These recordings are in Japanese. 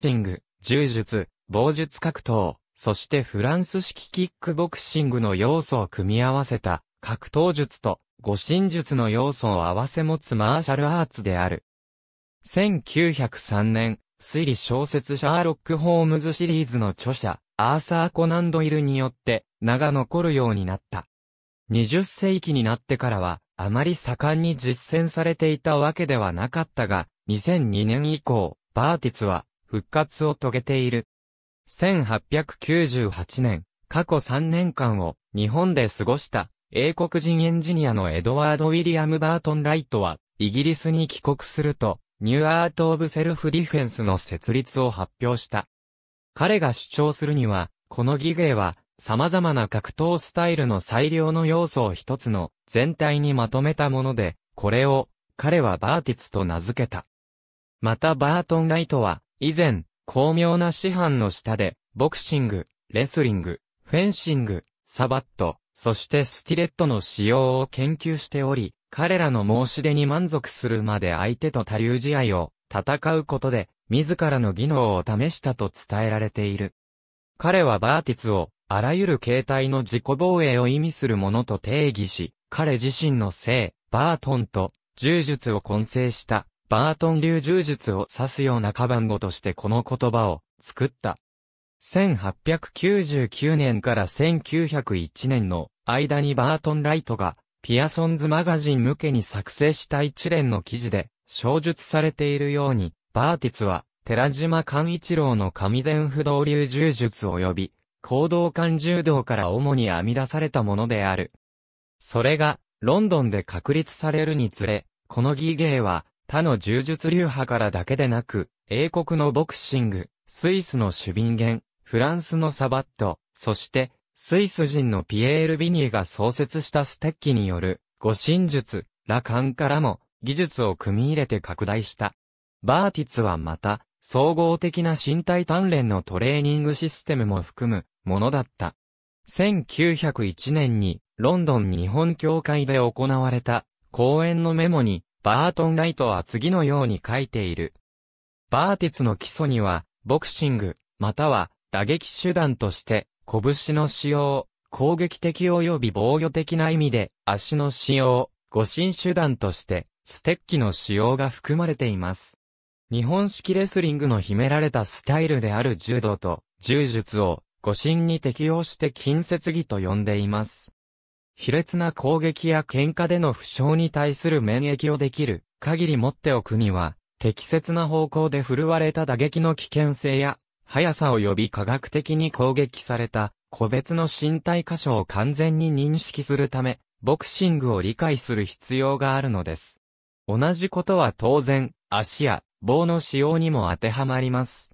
シング、柔術、棒術格闘、そしてフランス式キックボクシングの要素を組み合わせた格闘術と護身術の要素を合わせ持つマーシャルアーツである。1903年、推理小説シャーロック・ホームズシリーズの著者、アーサー・コナンドイルによって名が残るようになった。20世紀になってからは、あまり盛んに実践されていたわけではなかったが、2002年以降、バーティツは、復活を遂げている。1898年、過去3年間を日本で過ごした英国人エンジニアのエドワード・ウィリアム・バートン・ライトは、イギリスに帰国すると、ニューアート・オブ・セルフ・ディフェンスの設立を発表した。彼が主張するには、この技芸は、様々な格闘スタイルの最良の要素を一つの全体にまとめたもので、これを彼はバーティツと名付けた。またバートン・ライトは、以前、巧妙な師範の下で、ボクシング、レスリング、フェンシング、サバット、そしてスティレットの使用を研究しており、彼らの申し出に満足するまで相手と多流試合を戦うことで、自らの技能を試したと伝えられている。彼はバーティツを、あらゆる形態の自己防衛を意味するものと定義し、彼自身の性、バートンと、柔術を混成した、バートン流柔術を指すようなカバン語としてこの言葉を作った。1899年から1901年の間にバートン・ライトがピアソンズマガジン向けに作成した一連の記事で、小述されているように、バーティツは、寺島寛一郎の神伝不動流柔術及び、行動感柔道から主に編み出されたものである。それが、ロンドンで確立されるにつれ、この儀芸は、他の柔術流派からだけでなく、英国のボクシング、スイスのシュビンゲン、フランスのサバット、そして、スイス人のピエール・ビニーが創設したステッキによる、護身術、羅漢からも、技術を組み入れて拡大した。バーティツはまた、総合的な身体鍛錬のトレーニングシステムも含む、ものだった。1901年に、ロンドン日本協会で行われた、講演のメモに、バートン・ライトは次のように書いている。バーティツの基礎には、ボクシング、または打撃手段として、拳の使用、攻撃的及び防御的な意味で、足の使用、護身手段として、ステッキの使用が含まれています。日本式レスリングの秘められたスタイルである柔道と柔術を護身に適用して近接技と呼んでいます。卑劣な攻撃や喧嘩での負傷に対する免疫をできる限り持っておくには、適切な方向で振るわれた打撃の危険性や、速さ及び科学的に攻撃された、個別の身体箇所を完全に認識するため、ボクシングを理解する必要があるのです。同じことは当然、足や棒の使用にも当てはまります。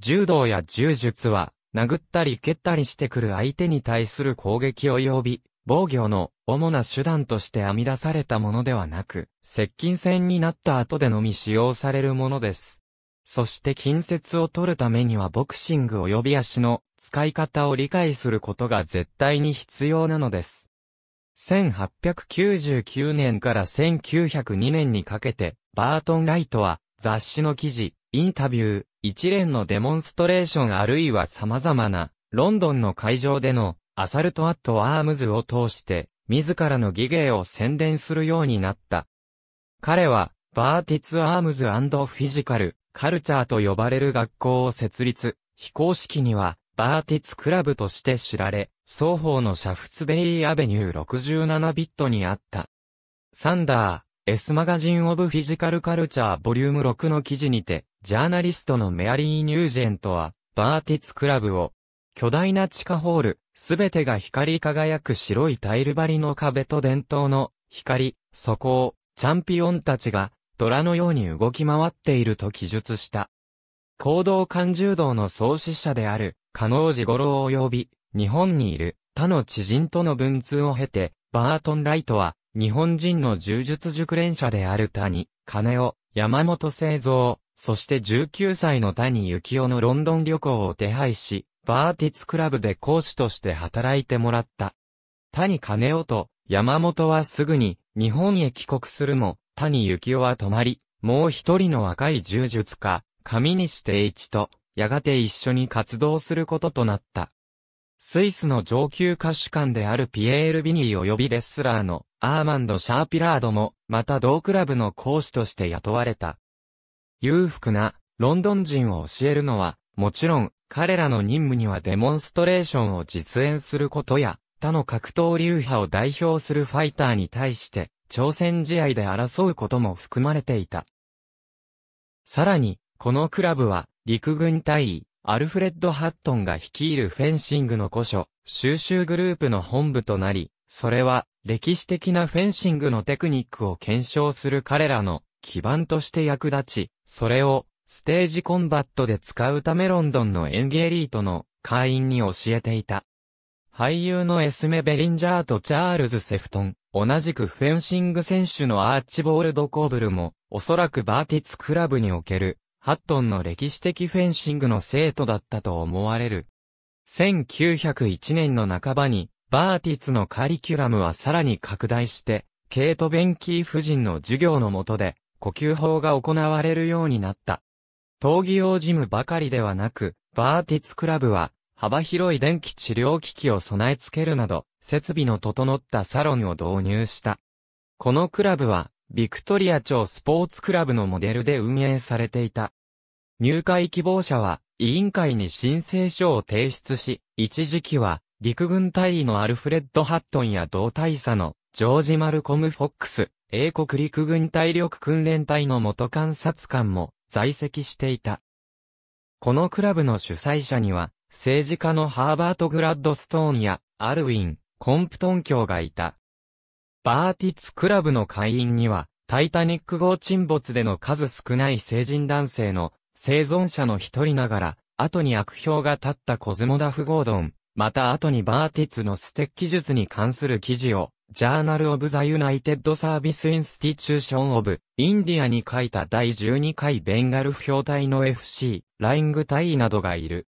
柔道や柔術は、殴ったり蹴ったりしてくる相手に対する攻撃及び、防御の主な手段として編み出されたものではなく、接近戦になった後でのみ使用されるものです。そして近接を取るためにはボクシング及び足の使い方を理解することが絶対に必要なのです。1899年から1902年にかけて、バートン・ライトは雑誌の記事、インタビュー、一連のデモンストレーションあるいは様々なロンドンの会場でのアサルト・アット・アームズを通して、自らの技芸を宣伝するようになった。彼は、バーティツ・アームズフィジカル、カルチャーと呼ばれる学校を設立、非公式には、バーティツクラブとして知られ、双方のシャフツベリーアベニュー67ビットにあった。サンダー、S マガジンオブフィジカルカルチャーボリューム6の記事にて、ジャーナリストのメアリー・ニュージェントは、バーティツクラブを、巨大な地下ホール、すべてが光り輝く白いタイル張りの壁と伝統の光、そこをチャンピオンたちが虎のように動き回っていると記述した。行動感柔道の創始者である、加納寺五郎及び、日本にいる他の知人との文通を経て、バートン・ライトは、日本人の柔術熟練者である谷、金尾、山本製造、そして19歳の谷幸雄のロンドン旅行を手配し、バーティツクラブで講師として働いてもらった。谷金夫と山本はすぐに日本へ帰国するも、谷幸夫は泊まり、もう一人の若い柔術家、上西定一と、やがて一緒に活動することとなった。スイスの上級歌手官であるピエール・ビニー及びレスラーのアーマンド・シャーピラードも、また同クラブの講師として雇われた。裕福なロンドン人を教えるのは、もちろん彼らの任務にはデモンストレーションを実演することや、他の格闘流派を代表するファイターに対して、挑戦試合で争うことも含まれていた。さらに、このクラブは、陸軍隊員、アルフレッド・ハットンが率いるフェンシングの古書、収集グループの本部となり、それは、歴史的なフェンシングのテクニックを検証する彼らの基盤として役立ち、それをステージコンバットで使うためロンドンのエンエリートの会員に教えていた。俳優のエスメ・ベリンジャーとチャールズ・セフトン、同じくフェンシング選手のアーチボールド・コーブルも、おそらくバーティツクラブにおける、ハットンの歴史的フェンシングの生徒だったと思われる。1901年の半ばに、バーティツのカリキュラムはさらに拡大して、ケート・ベンキー夫人の授業の下で、呼吸法が行われるようになった。闘技用ジムばかりではなく、バーティツクラブは、幅広い電気治療機器を備え付けるなど、設備の整ったサロンを導入した。このクラブは、ビクトリア町スポーツクラブのモデルで運営されていた。入会希望者は、委員会に申請書を提出し、一時期は、陸軍大尉のアルフレッド・ハットンや同大佐の、ジョージ・マルコム・フォックス、英国陸軍体力訓練隊の元監察官も、在籍していた。このクラブの主催者には、政治家のハーバート・グラッドストーンや、アルウィン、コンプトン卿がいた。バーティッツクラブの会員には、タイタニック号沈没での数少ない成人男性の生存者の一人ながら、後に悪評が立ったコズモダフ・ゴードン、また後にバーティッツのステッキ術に関する記事を Journal of the United Service Institution of に書いた第12回ベンガル不評隊の FC、ライング隊などがいる。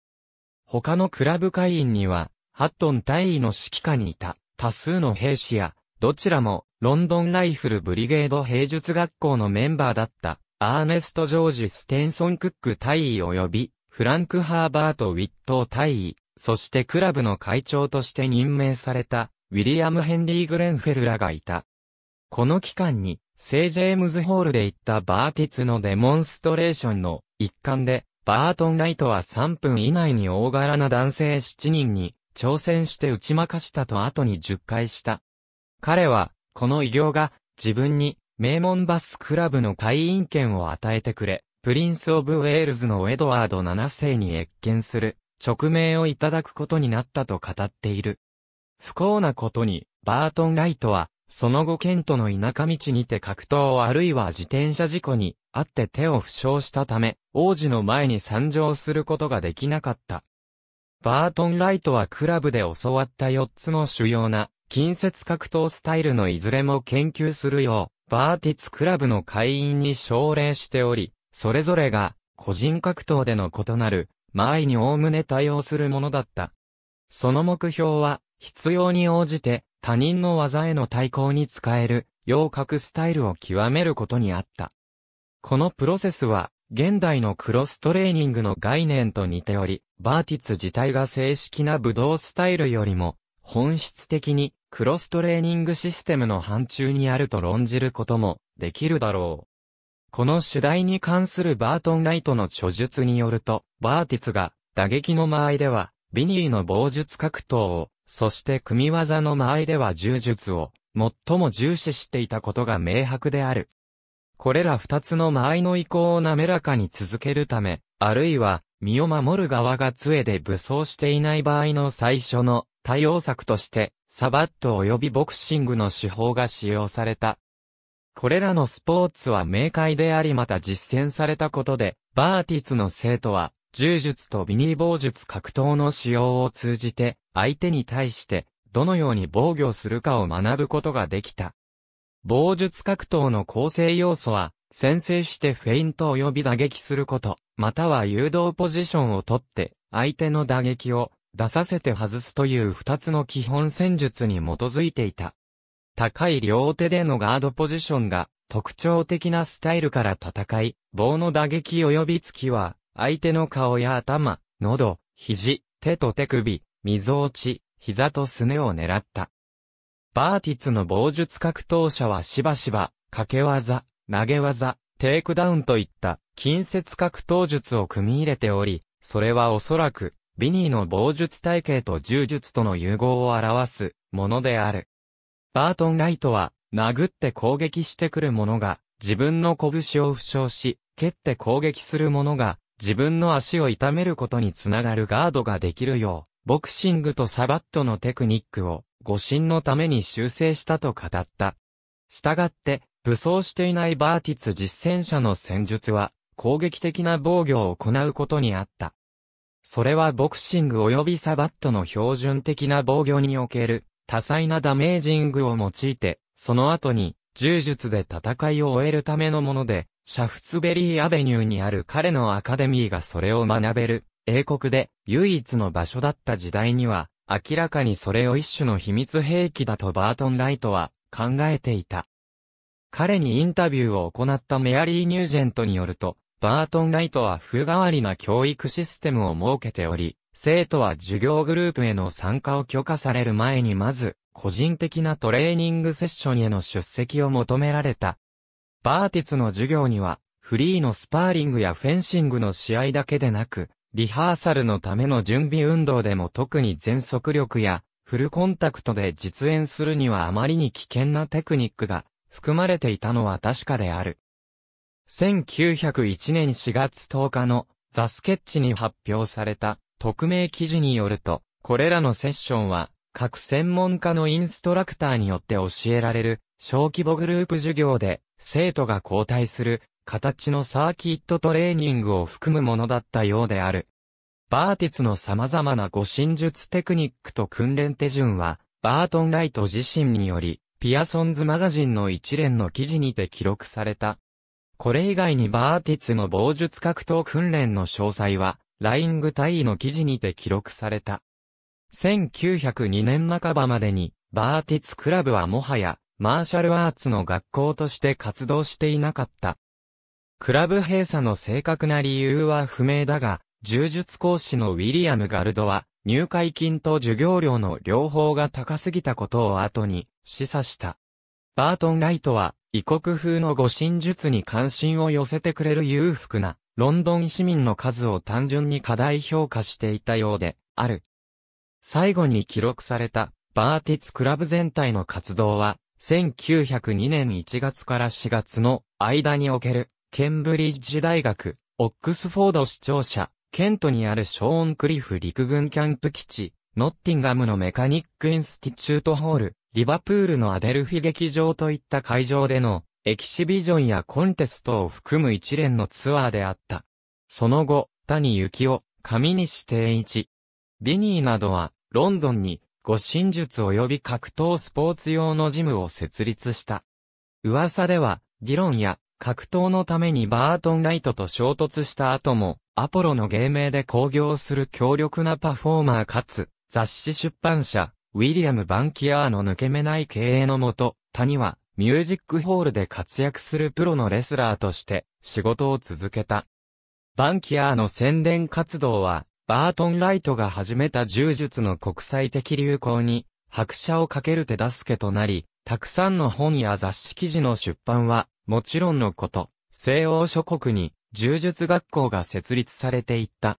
他のクラブ会員には、ハットン隊員の指揮下にいた多数の兵士や、どちらもロンドンライフルブリゲード兵術学校のメンバーだったアーネスト・ジョージ・ステンソン・クック隊員及びフランク・ハーバート・ウィットー隊員、そしてクラブの会長として任命されたウィリアム・ヘンリー・グレンフェルらがいた。この期間に、聖ジェームズホールで行ったバーティツのデモンストレーションの一環で、バートン・ライトは3分以内に大柄な男性7人に挑戦して打ち負かしたと後に10回した。彼は、この偉業が自分に名門バスクラブの会員権を与えてくれ、プリンス・オブ・ウェールズのエドワード7世に謁見する、勅命をいただくことになったと語っている。不幸なことに、バートン・ライトは、その後ケントの田舎道にて格闘あるいは自転車事故に、あって手を負傷したため、王子の前に参上することができなかった。バートン・ライトはクラブで教わった4つの主要な、近接格闘スタイルのいずれも研究するよう、バーティツクラブの会員に奨励しており、それぞれが、個人格闘での異なる、前におおむね対応するものだった。その目標は、必要に応じて他人の技への対抗に使える、洋角スタイルを極めることにあった。このプロセスは、現代のクロストレーニングの概念と似ており、バーティツ自体が正式な武道スタイルよりも、本質的にクロストレーニングシステムの範疇にあると論じることもできるだろう。この主題に関するバートンライトの著述によると、バーティツが打撃の間合いでは、ビニーの防術格闘をそして組技の間合いでは柔術を最も重視していたことが明白である。これら二つの間合いの移行を滑らかに続けるため、あるいは身を守る側が杖で武装していない場合の最初の対応策として、サバット及びボクシングの手法が使用された。これらのスポーツは明快でありまた実践されたことで、バーティツの生徒は、柔術とビニー防術格闘の使用を通じて、相手に対して、どのように防御するかを学ぶことができた。防術格闘の構成要素は、先制してフェイント及び打撃すること、または誘導ポジションをとって、相手の打撃を出させて外すという二つの基本戦術に基づいていた。高い両手でのガードポジションが特徴的なスタイルから戦い、棒の打撃及び突きは相手の顔や頭、喉、肘、手と手首、溝落ち、膝とすねを狙った。バーティツの防術格闘者はしばしば、掛け技、投げ技、テイクダウンといった、近接格闘術を組み入れており、それはおそらく、ビニーの防術体系と柔術との融合を表すものである。バートン・ライトは、殴って攻撃してくる者が、自分の拳を負傷し、蹴って攻撃する者が、自分の足を痛めることにつながるガードができるよう、ボクシングとサバットのテクニックを、誤診のために修正したと語った。従って、武装していないバーティツ実践者の戦術は、攻撃的な防御を行うことにあった。それはボクシング及びサバットの標準的な防御における多彩なダメージングを用いて、その後に柔術で戦いを終えるためのもので、シャフツベリーアベニューにある彼のアカデミーがそれを学べる、英国で唯一の場所だった時代には、明らかにそれを一種の秘密兵器だとバートン・ライトは考えていた。彼にインタビューを行ったメアリー・ニュージェントによると、バートン・ライトは風変わりな教育システムを設けており、生徒は授業グループへの参加を許可される前にまず、個人的なトレーニングセッションへの出席を求められたバーティツの授業には、フリーのスパーリングやフェンシングの試合だけでなく、リハーサルのための準備運動でも特に全速力やフルコンタクトで実演するにはあまりに危険なテクニックが含まれていたのは確かである。1901年4月10日のザ・スケッチに発表された匿名記事によると、これらのセッションは各専門家のインストラクターによって教えられる小規模グループ授業で生徒が交代する形のサーキットトレーニングを含むものだったようである。バーティツの様々な護身術テクニックと訓練手順は、バートン・ライト自身により、ピアソンズマガジンの一連の記事にて記録された。これ以外にバーティツの防術格闘訓練の詳細は、ライングタ位の記事にて記録された。1902年半ばまでに、バーティツクラブはもはや、マーシャルアーツの学校として活動していなかった。クラブ閉鎖の正確な理由は不明だが、柔術講師のウィリアム・ガルドは、入会金と授業料の両方が高すぎたことを後に示唆した。バートン・ライトは、異国風の護身術に関心を寄せてくれる裕福な、ロンドン市民の数を単純に過大評価していたようで、ある。最後に記録された、バーティツクラブ全体の活動は、1902年1月から4月の間における、ケンブリッジ大学、オックスフォード市庁舎、ケントにあるショーンクリフ陸軍キャンプ基地、ノッティンガムのメカニックインスティチュートホール、リバプールのアデルフィ劇場といった会場での、エキシビジョンやコンテストを含む一連のツアーであった。その後、谷幸雄、上西定一、ビニーなどは、ロンドンに護身術及び格闘スポーツ用のジムを設立した。噂では、議論や格闘のためにバートンライトと衝突した後も、アポロの芸名で興行する強力なパフォーマーかつ、雑誌出版社、ウィリアム・バンキアーの抜け目ない経営のもと、谷は、ミュージックホールで活躍するプロのレスラーとして、仕事を続けた。バンキアーの宣伝活動は、バートン・ライトが始めた柔術の国際的流行に、拍車をかける手助けとなり、たくさんの本や雑誌記事の出版は、もちろんのこと、西欧諸国に柔術学校が設立されていった。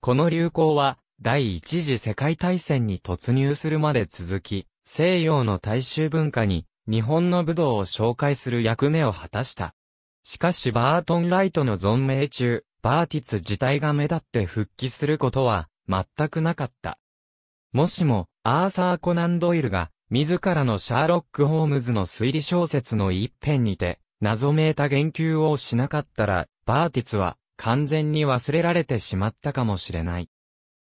この流行は、第一次世界大戦に突入するまで続き、西洋の大衆文化に日本の武道を紹介する役目を果たした。しかしバートン・ライトの存命中、バーティツ自体が目立って復帰することは、全くなかった。もしも、アーサー・コナン・ドイルが、自らのシャーロック・ホームズの推理小説の一辺にて、謎めいた言及をしなかったら、バーティツは、完全に忘れられてしまったかもしれない。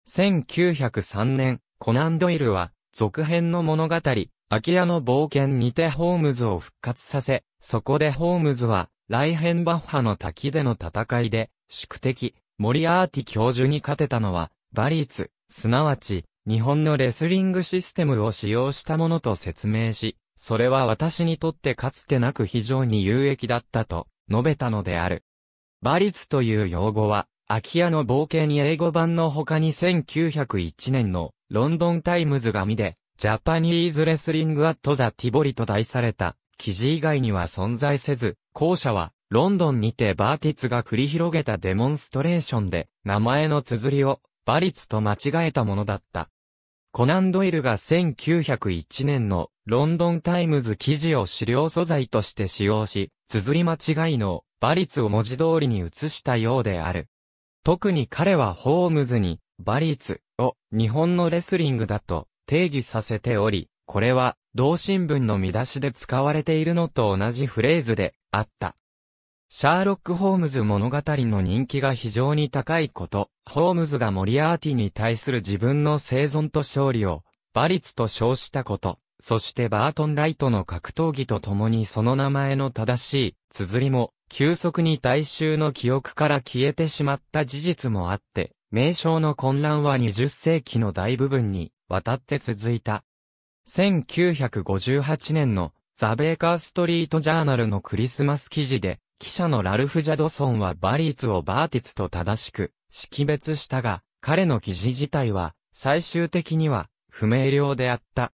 1903年、コナン・ドイルは、続編の物語、アキラの冒険にてホームズを復活させ、そこでホームズは、ライヘンバッハの滝での戦いで、宿敵、モリアーティ教授に勝てたのは、バリーツ、すなわち、日本のレスリングシステムを使用したものと説明し、それは私にとってかつてなく非常に有益だったと述べたのである。バリツという用語は、空き家の冒険に英語版の他に1901年のロンドンタイムズ紙で、ジャパニーズレスリングアットザティボリと題された記事以外には存在せず、後者は、ロンドンにてバーティツが繰り広げたデモンストレーションで、名前の綴りを、バリツと間違えたものだった。コナンドイルが1901年のロンドンタイムズ記事を資料素材として使用し、綴り間違いの馬ツを文字通りに移したようである。特に彼はホームズに馬ツを日本のレスリングだと定義させており、これは同新聞の見出しで使われているのと同じフレーズであった。シャーロック・ホームズ物語の人気が非常に高いこと、ホームズがモリアーティに対する自分の生存と勝利を、馬率と称したこと、そしてバートン・ライトの格闘技と共にその名前の正しい綴りも、急速に大衆の記憶から消えてしまった事実もあって、名称の混乱は20世紀の大部分にわたって続いた。1958年のザ・ベーカーストリート・ジャーナルのクリスマス記事で、記者のラルフ・ジャドソンはバリーツをバーティツと正しく識別したが、彼の記事自体は最終的には不明瞭であった。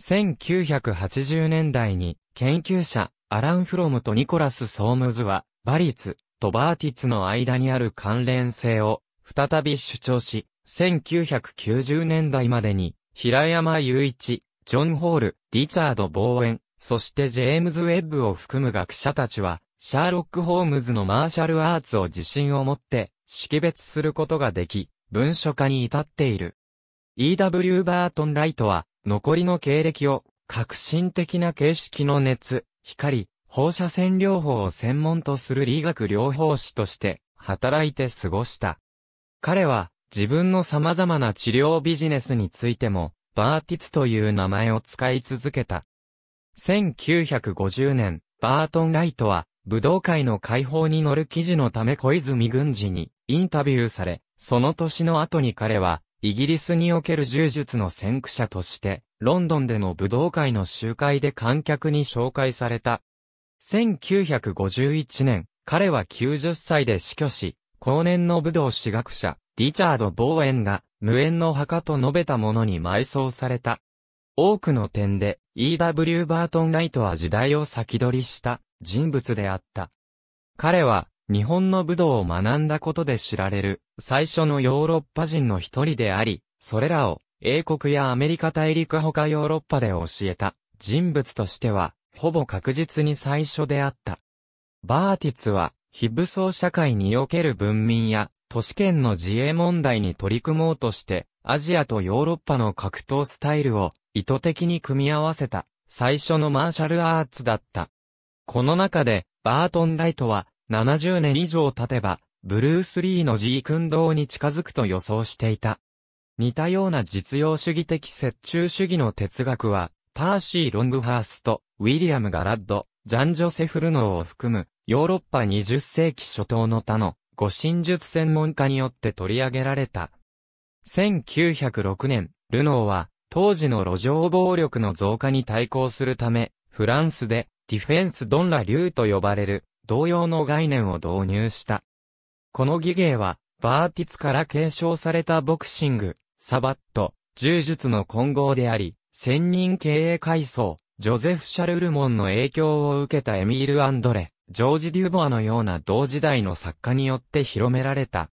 1980年代に研究者アラン・フロムとニコラス・ソームズはバリーツとバーティツの間にある関連性を再び主張し、1990年代までに平山雄一、ジョン・ホール、リチャード・ボーエン、そしてジェームズ・ウェッブを含む学者たちは、シャーロック・ホームズのマーシャルアーツを自信を持って識別することができ、文書化に至っている。E.W. バートン・ライトは、残りの経歴を、革新的な形式の熱、光、放射線療法を専門とする理学療法士として、働いて過ごした。彼は、自分の様々な治療ビジネスについても、バーティツという名前を使い続けた。1950年、バートン・ライトは、武道会の解放に乗る記事のため小泉軍事にインタビューされ、その年の後に彼は、イギリスにおける柔術の先駆者として、ロンドンでの武道会の集会で観客に紹介された。1951年、彼は90歳で死去し、後年の武道史学者、リチャード・ボーエンが、無縁の墓と述べたものに埋葬された。多くの点で、E.W. バートン・ライトは時代を先取りした人物であった。彼は、日本の武道を学んだことで知られる、最初のヨーロッパ人の一人であり、それらを、英国やアメリカ大陸他ヨーロッパで教えた、人物としては、ほぼ確実に最初であった。バーティツは、非武装社会における文民や、都市圏の自衛問題に取り組もうとして、アジアとヨーロッパの格闘スタイルを意図的に組み合わせた最初のマーシャルアーツだった。この中で、バートン・ライトは70年以上経てば、ブルース・リーの G 運動に近づくと予想していた。似たような実用主義的折衷主義の哲学は、パーシー・ロングハースト、ウィリアム・ガラッド、ジャン・ジョセフ・ルノーを含む、ヨーロッパ20世紀初頭の他の護身術専門家によって取り上げられた。1906年、ルノーは、当時の路上暴力の増加に対抗するため、フランスで、ディフェンス・ドン・ラ・リューと呼ばれる、同様の概念を導入した。この技芸は、バーティツから継承されたボクシング、サバット、柔術の混合であり、専任経営階層、ジョゼフ・シャルルモンの影響を受けたエミール・アンドレ、ジョージ・デューボアのような同時代の作家によって広められた。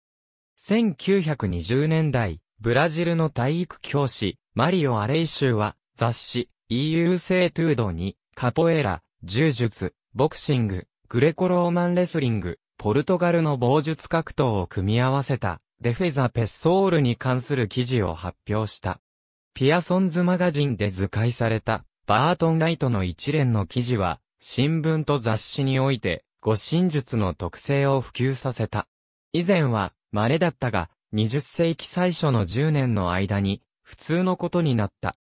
1920年代、ブラジルの体育教師、マリオ・アレイシューは、雑誌、EU 制トゥードに、カポエラ、柔術、ボクシング、グレコローマンレスリング、ポルトガルの防術格闘を組み合わせた、デフェザ・ペッソールに関する記事を発表した。ピアソンズマガジンで図解された、バートン・ライトの一連の記事は、新聞と雑誌において、護身術の特性を普及させた。以前は、稀だったが、20世紀最初の10年の間に、普通のことになった。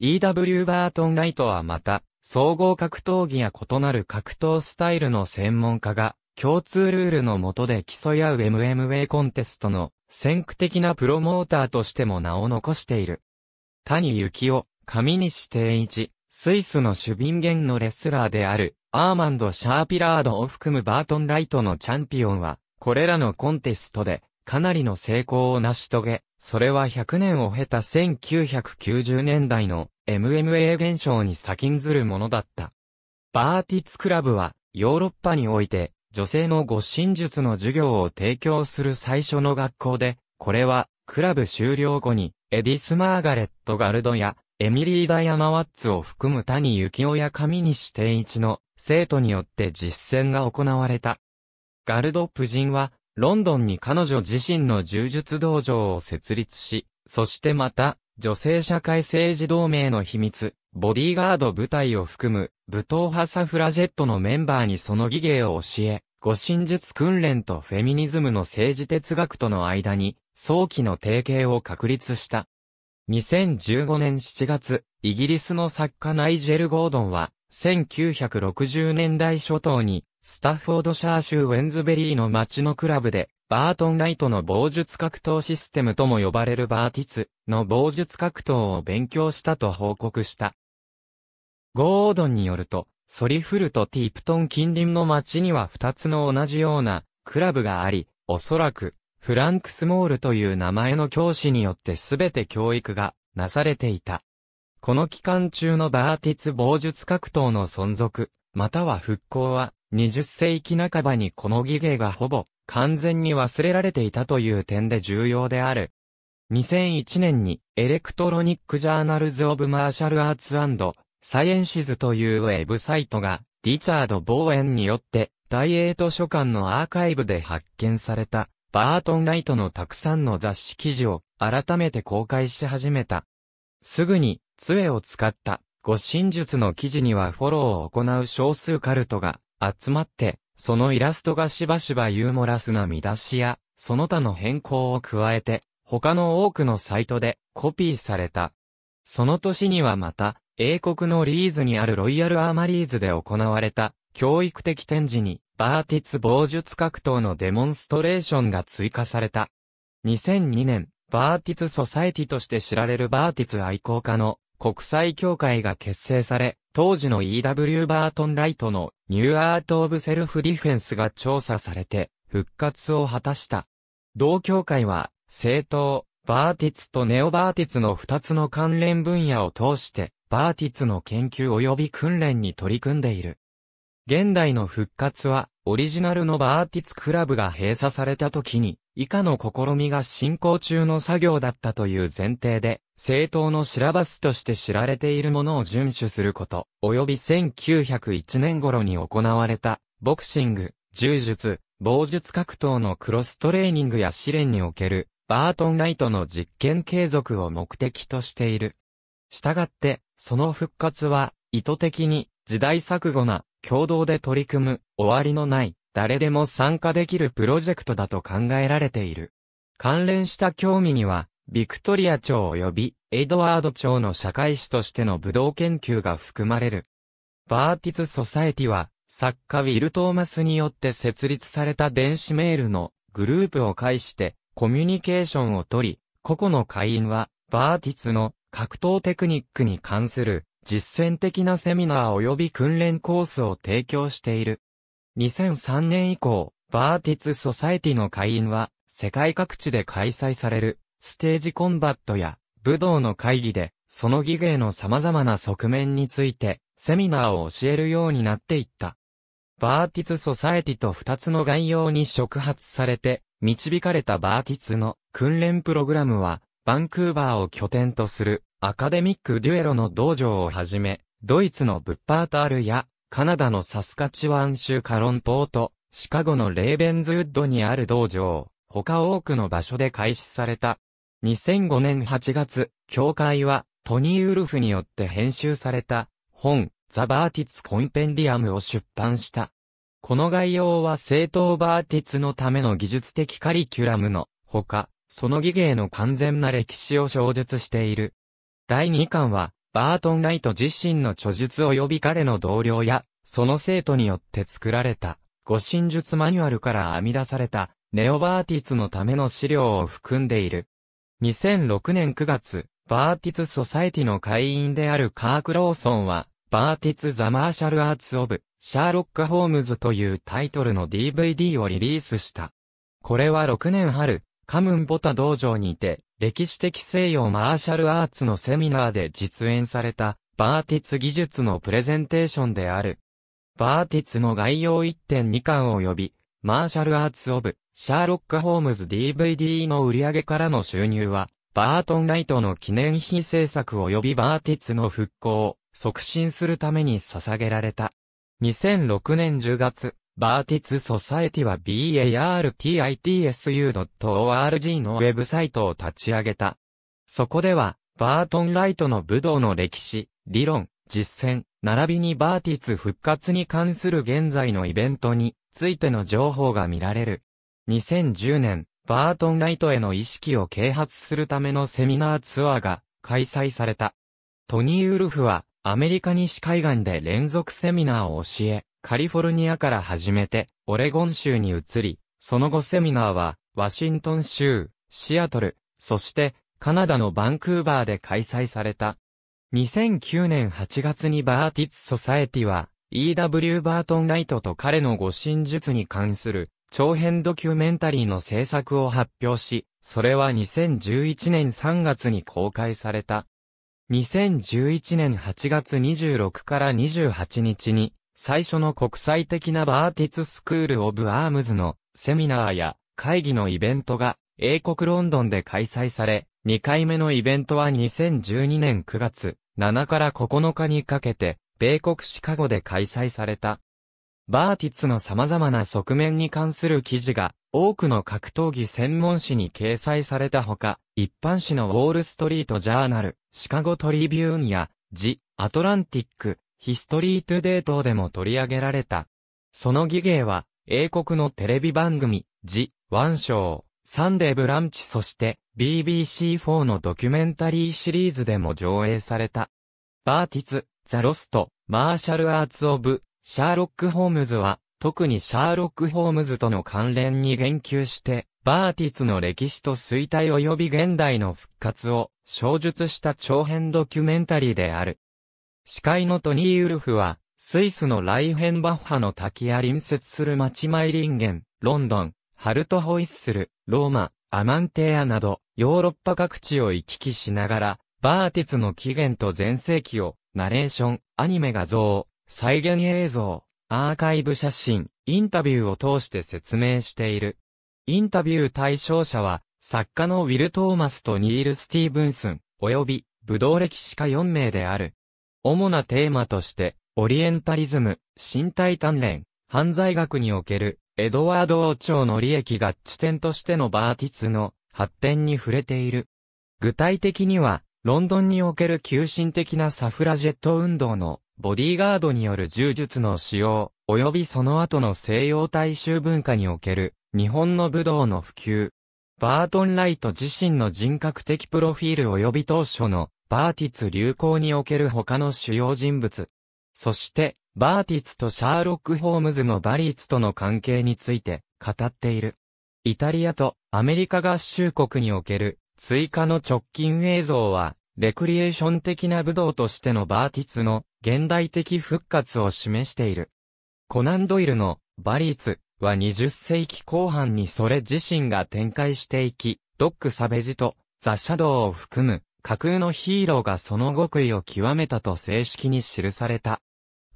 E.W. バートン・ライトはまた、総合格闘技や異なる格闘スタイルの専門家が、共通ルールの下で競い合う MMA コンテストの先駆的なプロモーターとしても名を残している。谷幸雄、上西定一、スイスのシュビンゲンのレスラーである、アーマンド・シャーピラードを含むバートン・ライトのチャンピオンは、これらのコンテストで、かなりの成功を成し遂げ、それは100年を経た1990年代の MMA 現象に先んずるものだった。バーティツクラブは、ヨーロッパにおいて、女性の護身術の授業を提供する最初の学校で、これは、クラブ終了後に、エディス・マーガレット・ガルドや、エミリー・ダイアナ・ワッツを含む谷幸雄や上西定一の生徒によって実践が行われた。ガルド夫人は、ロンドンに彼女自身の柔術道場を設立し、そしてまた、女性社会政治同盟の秘密、ボディーガード部隊を含む、武闘派サフラジェットのメンバーにその技芸を教え、護身術訓練とフェミニズムの政治哲学との間に、早期の提携を確立した。2015年7月、イギリスの作家ナイジェル・ゴードンは、1960年代初頭に、スタッフォードシャー州ウェンズベリーの街のクラブで、バートンライトの防術格闘システムとも呼ばれるバーティツの防術格闘を勉強したと報告した。ゴードンによると、ソリフルとティープトン近隣の街には2つの同じようなクラブがあり、おそらくフランク・スモールという名前の教師によってすべて教育がなされていた。この期間中のバーティツ防術格闘の存続、または復興は、20世紀半ばにこの儀芸がほぼ完全に忘れられていたという点で重要である。2001年にエレクトロニック・ジャーナルズ・オブ・マーシャル・アーツサイエンシズというウェブサイトがリチャード・ボーエンによって大英図書館のアーカイブで発見された。バートン・ライトのたくさんの雑誌記事を改めて公開し始めた。すぐに、杖を使った護身術の記事にはフォローを行う少数カルトが集まって、そのイラストがしばしばユーモラスな見出しや、その他の変更を加えて、他の多くのサイトでコピーされた。その年にはまた、英国のリーズにあるロイヤルアーマリーズで行われた教育的展示にバーティツ棒術格闘のデモンストレーションが追加された。2002年、バーティツソサエティとして知られるバーティツ愛好家の国際協会が結成され、当時の E.W. バートンライトのニューアート・オブ・セルフ・ディフェンスが調査されて復活を果たした。同協会は、政党、バーティツとネオバーティツの2つの関連分野を通して、バーティツの研究及び訓練に取り組んでいる。現代の復活は、オリジナルのバーティツクラブが閉鎖された時に、以下の試みが進行中の作業だったという前提で、政党のシラバスとして知られているものを遵守すること、及び1901年頃に行われた、ボクシング、柔術、某術格闘のクロストレーニングや試練における、バートンライトの実験継続を目的としている。したがって、その復活は、意図的に、時代錯誤な、共同で取り組む、終わりのない、誰でも参加できるプロジェクトだと考えられている。関連した興味には、ビクトリア朝及び、エドワード朝の社会史としての武道研究が含まれる。バーティツ・ソサエティは、作家ウィル・トーマスによって設立された電子メールのグループを介してコミュニケーションをとり、個々の会員はバーティツの格闘テクニックに関する実践的なセミナー及び訓練コースを提供している。2003年以降、バーティツ・ソサエティの会員は、世界各地で開催される、ステージコンバットや、武道の会議で、その技芸の様々な側面について、セミナーを教えるようになっていった。バーティツ・ソサエティと二つの概要に触発されて、導かれたバーティツの訓練プログラムは、バンクーバーを拠点とするアカデミックデュエロの道場をはじめ、ドイツのブッパータールや、カナダのサスカチワン州カロンポート、シカゴのレーベンズウッドにある道場、他多くの場所で開始された。2005年8月、協会は、トニー・ウルフによって編集された、本、ザ・バーティツ・コンペンディアムを出版した。この概要は正当バーティツのための技術的カリキュラムの、ほか、その技芸の完全な歴史を小述している。第2巻は、バートン・ライト自身の著述及び彼の同僚や、その生徒によって作られた、護身術マニュアルから編み出された、ネオバーティツのための資料を含んでいる。2006年9月、バーティツ・ソサエティの会員であるカーク・ローソンは、バーティツ・ザ・マーシャル・アーツ・オブ・シャーロック・ホームズというタイトルの DVD をリリースした。これは6年春、カムンボタ道場にて、歴史的西洋マーシャルアーツのセミナーで実演された、バーティツ技術のプレゼンテーションである。バーティツの概要1.2巻及び、マーシャルアーツオブ、シャーロック・ホームズ DVD の売り上げからの収入は、バートン・ライトの記念碑制作及びバーティツの復興を促進するために捧げられた。2006年10月、バーティツソサエティは bartitsu.org のウェブサイトを立ち上げた。そこでは、バートンライトの武道の歴史、理論、実践、並びにバーティツ復活に関する現在のイベントについての情報が見られる。2010年、バートンライトへの意識を啓発するためのセミナーツアーが開催された。トニー・ウルフはアメリカ西海岸で連続セミナーを教え、カリフォルニアから始めて、オレゴン州に移り、その後セミナーは、ワシントン州、シアトル、そして、カナダのバンクーバーで開催された。2009年8月にバーティッツ・ソサエティは、E.W. バートン・ライトと彼の護身術に関する長編ドキュメンタリーの制作を発表し、それは2011年3月に公開された。2011年8月26から28日に最初の国際的なバーティツスクール・オブ・アームズのセミナーや会議のイベントが英国ロンドンで開催され、2回目のイベントは2012年9月7から9日にかけて、米国シカゴで開催された。バーティツの様々な側面に関する記事が多くの格闘技専門誌に掲載されたほか、一般誌のウォールストリートジャーナル、シカゴトリビューンや、ジ・アトランティック、ヒストリートゥデートでも取り上げられた。その技芸は、英国のテレビ番組、ジ・ワンショー、サンデーブランチそして、BBC4 のドキュメンタリーシリーズでも上映された。バーティツ、ザ・ロスト、マーシャル・アーツ・オブ、シャーロック・ホームズは、特にシャーロック・ホームズとの関連に言及して、バーティツの歴史と衰退及び現代の復活を、小述した長編ドキュメンタリーである。司会のトニー・ウルフは、スイスのライヘンバッハの滝や隣接する町マイリンゲン、ロンドン、ハルトホイッスル、ローマ、アマンテアなど、ヨーロッパ各地を行き来しながら、バーティツの起源と前世紀を、ナレーション、アニメ画像、再現映像、アーカイブ写真、インタビューを通して説明している。インタビュー対象者は、作家のウィル・トーマスとニール・スティーブンスン、及び、武道歴史家4名である。主なテーマとして、オリエンタリズム、身体鍛錬、犯罪学における、エドワード王朝の利益合致点としてのバーティツの発展に触れている。具体的には、ロンドンにおける急進的なサフラジェット運動のボディーガードによる柔術の使用、及びその後の西洋大衆文化における日本の武道の普及、バートン・ライト自身の人格的プロフィール及び当初のバーティツ流行における他の主要人物。そして、バーティツとシャーロック・ホームズのバリーツとの関係について語っている。イタリアとアメリカ合衆国における追加の直近映像は、レクリエーション的な武道としてのバーティツの現代的復活を示している。コナンドイルのバリーツは20世紀後半にそれ自身が展開していき、ドック・サベジとザ・シャドウを含む架空のヒーローがその極意を極めたと正式に記された。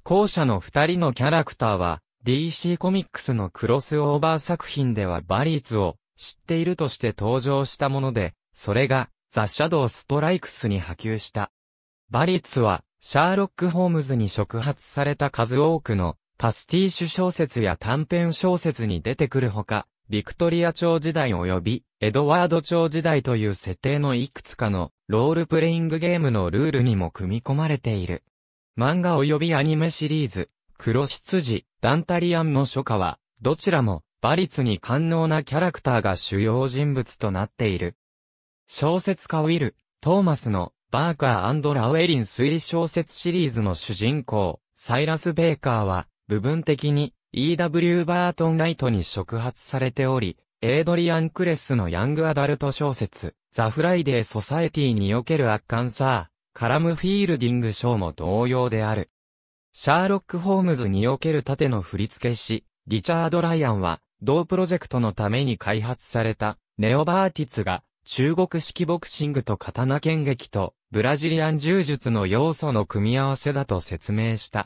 後者の二人のキャラクターは、DC コミックスのクロスオーバー作品ではバリーツを知っているとして登場したもので、それがザ・シャドウ・ストライクスに波及した。バリーツはシャーロック・ホームズに触発された数多くのパスティッシュ小説や短編小説に出てくるほか、ビクトリア朝時代及びエドワード朝時代という設定のいくつかのロールプレイングゲームのルールにも組み込まれている。漫画及びアニメシリーズ、黒羊、ダンタリアンの初夏は、どちらも、馬律に官能なキャラクターが主要人物となっている。小説家ウィル、トーマスの、バーカーラウェリン推理小説シリーズの主人公、サイラス・ベーカーは、部分的に、E.W. バートン・ライトに触発されており、エイドリアン・クレスのヤングアダルト小説、ザ・フライデー・ソサエティにおける圧巻さ、カラム・フィールディング賞も同様である。シャーロック・ホームズにおける盾の振付師、リチャード・ライアンは、同プロジェクトのために開発された、ネオバーティツが、中国式ボクシングと刀剣劇と、ブラジリアン柔術の要素の組み合わせだと説明した。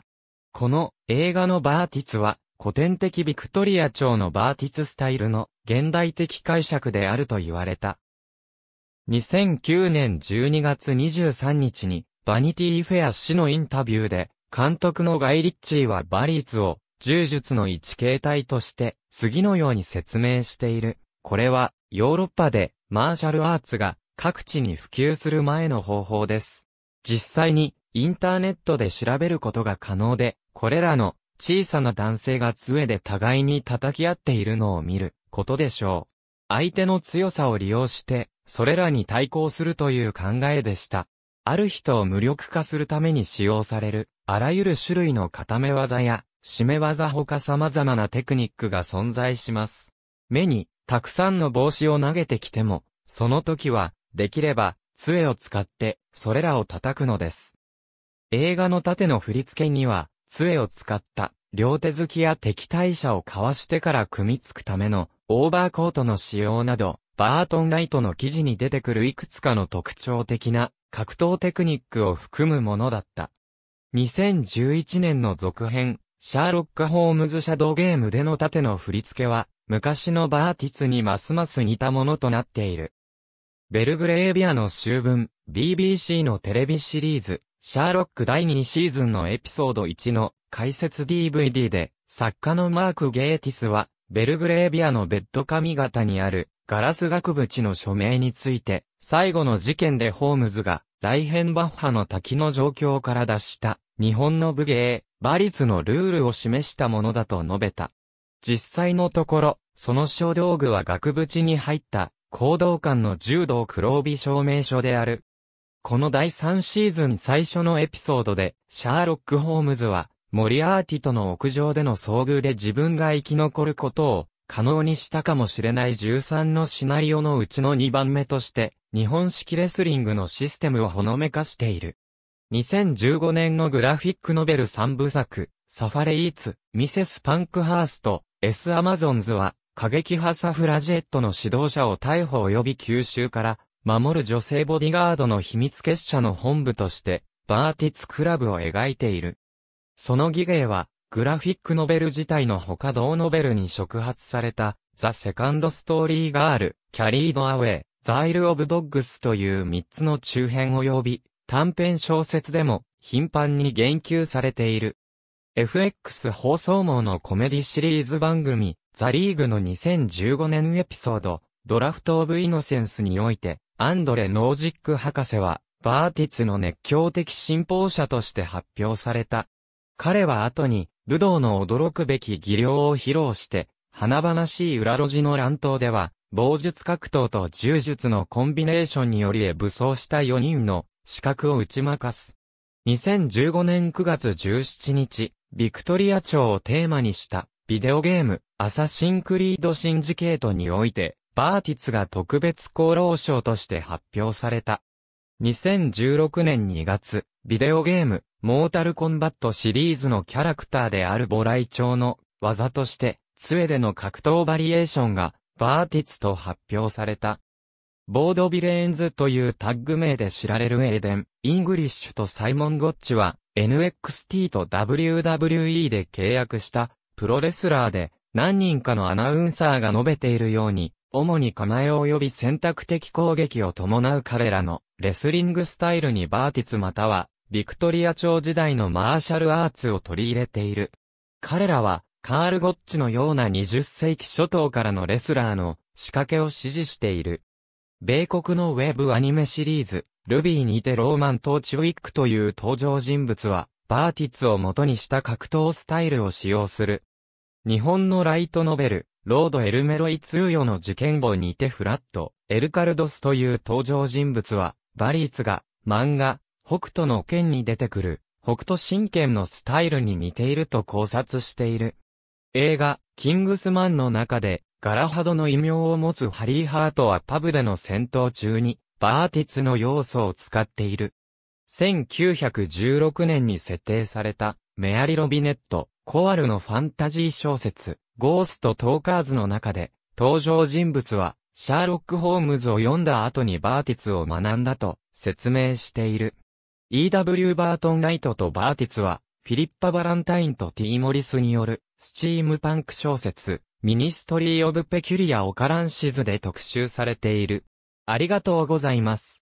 この映画のバーティツは古典的ビクトリア朝のバーティツスタイルの現代的解釈であると言われた。2009年12月23日に、バニティフェア氏のインタビューで、監督のガイ・リッチーはバリーツを、柔術の一形態として、次のように説明している。これは、ヨーロッパで、マーシャルアーツが、各地に普及する前の方法です。実際に、インターネットで調べることが可能で、これらの、小さな男性が杖で互いに叩き合っているのを見ることでしょう。相手の強さを利用して、それらに対抗するという考えでした。ある人を無力化するために使用される、あらゆる種類の固め技や、締め技ほか様々なテクニックが存在します。目に、たくさんの帽子を投げてきても、その時は、できれば、杖を使って、それらを叩くのです。映画の盾の振り付けには、杖を使った、両手突きや敵対者をかわしてから組みつくための、オーバーコートの使用など、バートン・ライトの記事に出てくるいくつかの特徴的な格闘テクニックを含むものだった。2011年の続編、シャーロック・ホームズ・シャドーゲームでの盾の振り付けは、昔のバーティツにますます似たものとなっている。ベルグレービアの修文、BBC のテレビシリーズ、シャーロック第2シーズンのエピソード1の解説 DVD で、作家のマーク・ゲーティスは、ベルグレービアのベッド髪型にある、ガラス額縁の署名について、最後の事件でホームズが、ライヘンバッハの滝の状況から脱した、日本の武芸、馬律のルールを示したものだと述べた。実際のところ、その小道具は額縁に入った、行動官の柔道黒帯証明書である。この第3シーズン最初のエピソードで、シャーロック・ホームズは、モリアーティとの屋上での遭遇で自分が生き残ることを可能にしたかもしれない13のシナリオのうちの2番目として、日本式レスリングのシステムをほのめかしている。2015年のグラフィックノベル3部作、サファレイーツ、ミセス・パンクハースト、エス・アマゾンズは、過激派サフラジェットの指導者を逮捕及び吸収から、守る女性ボディガードの秘密結社の本部として、バーティツクラブを描いている。その儀芸は、グラフィックノベル自体の他同ノベルに触発された、ザ・セカンド・ストーリー・ガール、キャリード・アウェイ、ザ・イル・オブ・ドッグスという3つの中編及び、短編小説でも、頻繁に言及されている。FX 放送網のコメディシリーズ番組、ザ・リーグの2015年エピソード、ドラフト・オブ・イノセンスにおいて、アンドレ・ノージック博士は、バーティツの熱狂的信奉者として発表された。彼は後に、武道の驚くべき技量を披露して、華々しい裏路地の乱闘では、防術格闘と柔術のコンビネーションにより武装した4人の資格を打ち負かす。2015年9月17日、ビクトリア町をテーマにしたビデオゲーム、アサシンクリードシンジケートにおいて、バーティツが特別功労賞として発表された。2016年2月、ビデオゲーム、モータルコンバットシリーズのキャラクターであるボライチョウの技として、スウェデの格闘バリエーションが、バーティツと発表された。ボードビレーンズというタッグ名で知られるエーデン、イングリッシュとサイモン・ゴッチは、NXT と WWE で契約したプロレスラーで何人かのアナウンサーが述べているように、主に構え及び選択的攻撃を伴う彼らのレスリングスタイルにバーティツまたはビクトリア朝時代のマーシャルアーツを取り入れている。彼らは、カール・ゴッチのような20世紀初頭からのレスラーの仕掛けを支持している。米国のウェブアニメシリーズ、ルビーにてローマン・トーチウィックという登場人物は、バーティッツを元にした格闘スタイルを使用する。日本のライトノベル、ロード・エルメロイ通ヨの事件簿にてフラット、エルカルドスという登場人物は、バリーツが、漫画、北斗の剣に出てくる、北斗神拳のスタイルに似ていると考察している。映画、キングスマンの中で、ガラハドの異名を持つハリー・ハートはパブでの戦闘中に、バーティツの要素を使っている。1916年に設定された、メアリ・ロビネット、コアルのファンタジー小説、ゴースト・トーカーズの中で、登場人物は、シャーロック・ホームズを読んだ後にバーティツを学んだと説明している。E.W. バートン・ライトとバーティツは、フィリッパ・バランタインとティー・モリスによる、スチームパンク小説、ミニストリー・オブ・ペキュリア・オカランシズで特集されている。ありがとうございます。